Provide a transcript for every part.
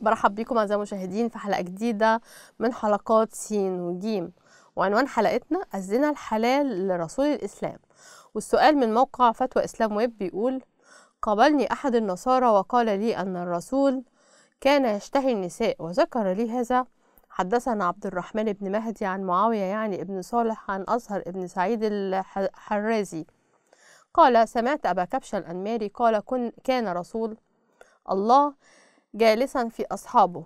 برحب بيكم أعزائي المشاهدين في حلقة جديدة من حلقات سين وجيم وعنوان حلقتنا الزنا الحلال لرسول الإسلام والسؤال من موقع فتوى إسلام ويب بيقول قابلني أحد النصارى وقال لي أن الرسول كان يشتهي النساء وذكر لي هذا حدثنا عبد الرحمن بن مهدي عن معاوية يعني ابن صالح عن أزهر ابن سعيد الحرازي قال سمعت أبا كبش الأنماري قال كن كان رسول الله جالسا في أصحابه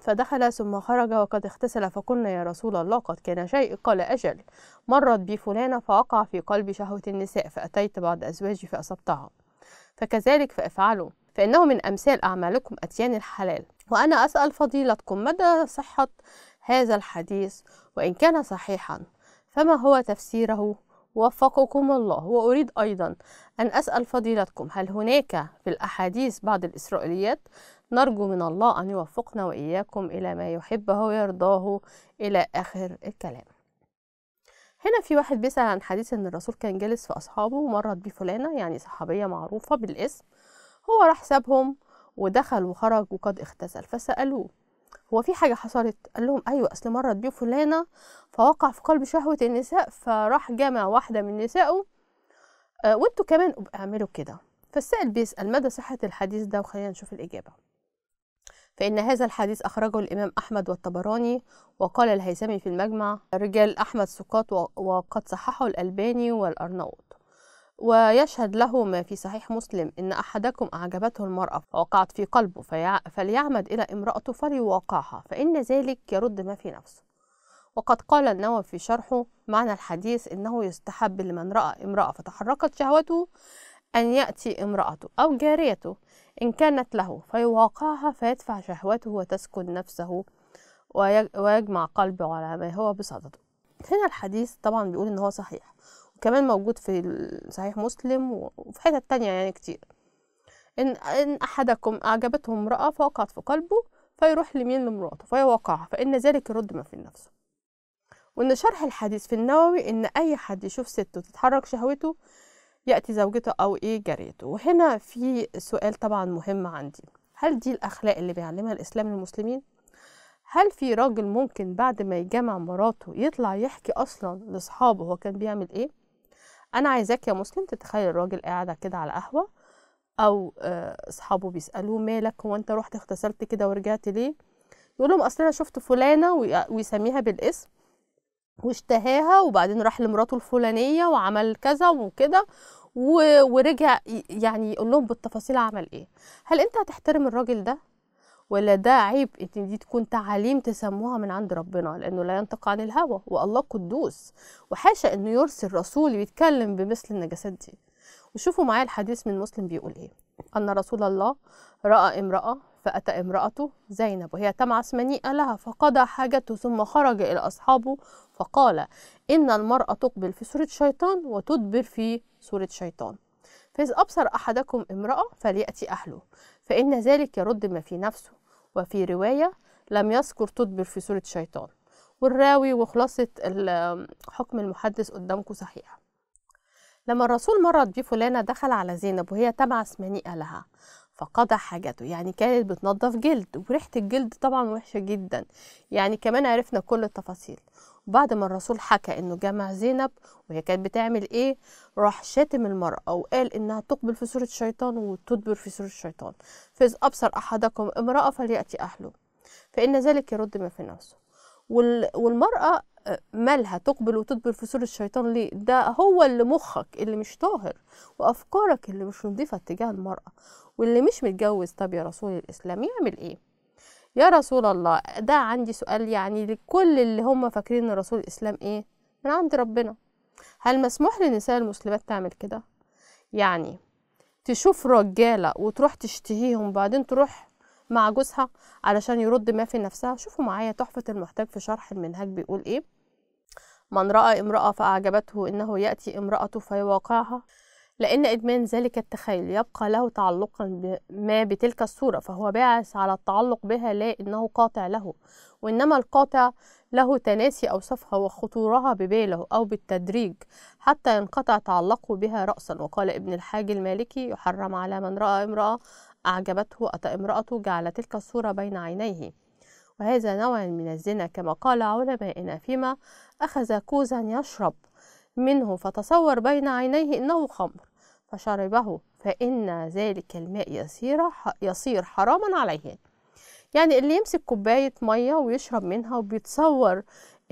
فدخل ثم خرج وقد اغتسل فقلنا يا رسول الله قد كان شيء قال أجل مرت بي فلانة فوقع في قلبي شهوة النساء فأتيت بعض أزواجي فأصبتها فكذلك فافعلوا فإنه من أمثال أعمالكم أتيان الحلال وأنا أسأل فضيلتكم مدى صحة هذا الحديث وإن كان صحيحا فما هو تفسيره وفقكم الله وأريد أيضا أن أسأل فضيلتكم هل هناك في الأحاديث بعض الإسرائيليات نرجو من الله أن يوفقنا وإياكم إلى ما يحبه ويرضاه إلى آخر الكلام هنا في واحد بيسأل عن حديث إن الرسول كان جالس في أصحابه ومرت بفلانة فلانة يعني صحابية معروفة بالاسم هو راح سابهم ودخل وخرج وقد اختزل فسألوه هو في حاجه حصلت قال لهم ايوه اصل مره ضيوف فلانه فوقع في قلب شهوه النساء فراح جمع واحده من نسائه آه وانتوا كمان اعملوا كده فالسائل بيسال مدى صحه الحديث ده وخلينا نشوف الاجابه فإن هذا الحديث أخرجه الإمام أحمد والطبراني وقال الهيثمي في المجمع رجال أحمد سقاط وقد صححه الألباني والأرناؤوط ويشهد له ما في صحيح مسلم إن أحدكم أعجبته المرأة فوقعت في قلبه فليعمد إلى امرأته فليواقعها فإن ذلك يرد ما في نفسه وقد قال النووي في شرحه معنى الحديث إنه يستحب لمن رأى امرأة فتحركت شهوته أن يأتي امرأته أو جاريته إن كانت له فيواقعها فيدفع شهوته وتسكن نفسه ويجمع قلبه على ما هو بصدده هنا الحديث طبعا بيقول إن هو صحيح كمان موجود في صحيح مسلم وفي حتت تانية يعني كتير إن, إن أحدكم أعجبته امرأة فوقعت في قلبه فيروح لمين لمراته فيوقعها فإن ذلك يرد ما في نفسه وإن شرح الحديث في النووي إن أي حد يشوف سته تتحرك شهوته يأتي زوجته أو إيه جاريته وهنا في سؤال طبعا مهم عندي هل دي الأخلاق اللي بيعلمها الإسلام للمسلمين؟ هل في راجل ممكن بعد ما يجمع مراته يطلع يحكي أصلا لأصحابه هو كان بيعمل إيه؟ انا عايزاك يا مسلم تتخيل الراجل قاعد كده على قهوه او آه، اصحابه بيسالوه مالك هو انت رحت اغتسلت كده ورجعت ليه يقول لهم اصل انا شفت فلانه ويسميها بالاسم واشتهاها وبعدين راح لمراته الفلانيه وعمل كذا وكده ورجع يعني يقول لهم بالتفاصيل عمل ايه هل انت هتحترم الراجل ده ولا ده عيب ان دي تكون تعاليم تسموها من عند ربنا لانه لا ينطق عن الهوى والله قدوس وحاشا انه يرسل رسول يتكلم بمثل النجاسات دي وشوفوا معايا الحديث من مسلم بيقول ايه ان رسول الله راى امراه فاتى امراته زينب وهي تمعس منيئه لها فقضى حاجته ثم خرج الى اصحابه فقال ان المراه تقبل في سوره شيطان وتدبر في سوره شيطان فإذا أبصر أحدكم امرأة فليأتي أهله فإن ذلك يرد ما في نفسه وفي رواية لم يذكر تدبر في سورة شيطان والراوي وخلاصة حكم المحدث قدامكم صحيح لما الرسول مرض بفلانة دخل على زينب وهي تبعث منيئة لها فقضى حاجته يعني كانت بتنظف جلد وريحة الجلد طبعا وحشة جدا يعني كمان عرفنا كل التفاصيل بعد ما الرسول حكى انه جمع زينب وهي كانت بتعمل ايه راح شاتم المرأة وقال انها تقبل في سورة الشيطان وتدبر في سورة الشيطان فاذا أبصر أحدكم امرأة فليأتي أهله فإن ذلك يرد ما في نفسه والمرأة آه، مالها تقبل وتدبر في سورة الشيطان ليه ده هو اللي مخك اللي مش طاهر وافكارك اللي مش نظيفه تجاه المراه واللي مش متجوز طب يا رسول الاسلام يعمل ايه يا رسول الله ده عندي سؤال يعني لكل اللي هم فاكرين ان رسول الاسلام ايه من عند ربنا هل مسموح للنساء المسلمات تعمل كده يعني تشوف رجاله وتروح تشتهيهم بعدين تروح مع جوزها علشان يرد ما في نفسها شوفوا معايا تحفه المحتاج في شرح المنهاج بيقول ايه من راى امراه فاعجبته انه ياتي امراته فيواقعها لأن إدمان ذلك التخيل يبقى له تعلقا ما بتلك الصورة فهو باعث على التعلق بها لا إنه قاطع له وإنما القاطع له تناسي أوصافها وخطورها بباله أو بالتدريج حتى ينقطع تعلقه بها رأسا وقال ابن الحاج المالكي يحرم على من رأى امرأة أعجبته أتى امرأته جعل تلك الصورة بين عينيه وهذا نوع من الزنا كما قال علمائنا فيما أخذ كوزا يشرب منه فتصور بين عينيه انه خمر فشربه فإن ذلك الماء يصير يصير حراما عليه يعني اللي يمسك كوباية مية ويشرب منها وبيتصور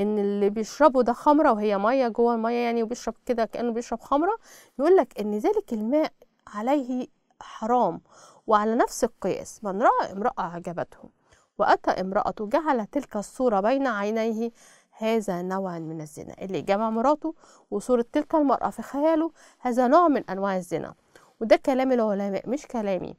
ان اللي بيشربه ده خمرة وهي مية جوه المية يعني وبيشرب كده كأنه بيشرب خمرة يقول لك ان ذلك الماء عليه حرام وعلى نفس القياس من رأى امرأة عجبته وأتى امرأة جعل تلك الصورة بين عينيه هذا نوع من الزنا اللي جمع مراته وصورة تلك المرأة في خياله هذا نوع من أنواع الزنا وده كلام العلماء مش كلامي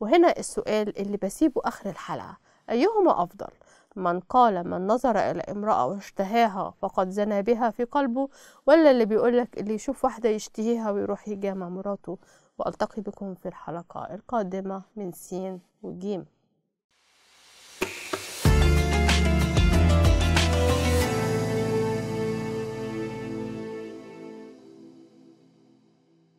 وهنا السؤال اللي بسيبه آخر الحلقة أيهما أفضل من قال من نظر إلى امرأة واشتهاها فقد زنى بها في قلبه ولا اللي بيقولك اللي يشوف واحدة يشتهيها ويروح يجامع مراته وألتقي بكم في الحلقة القادمة من سين وجيم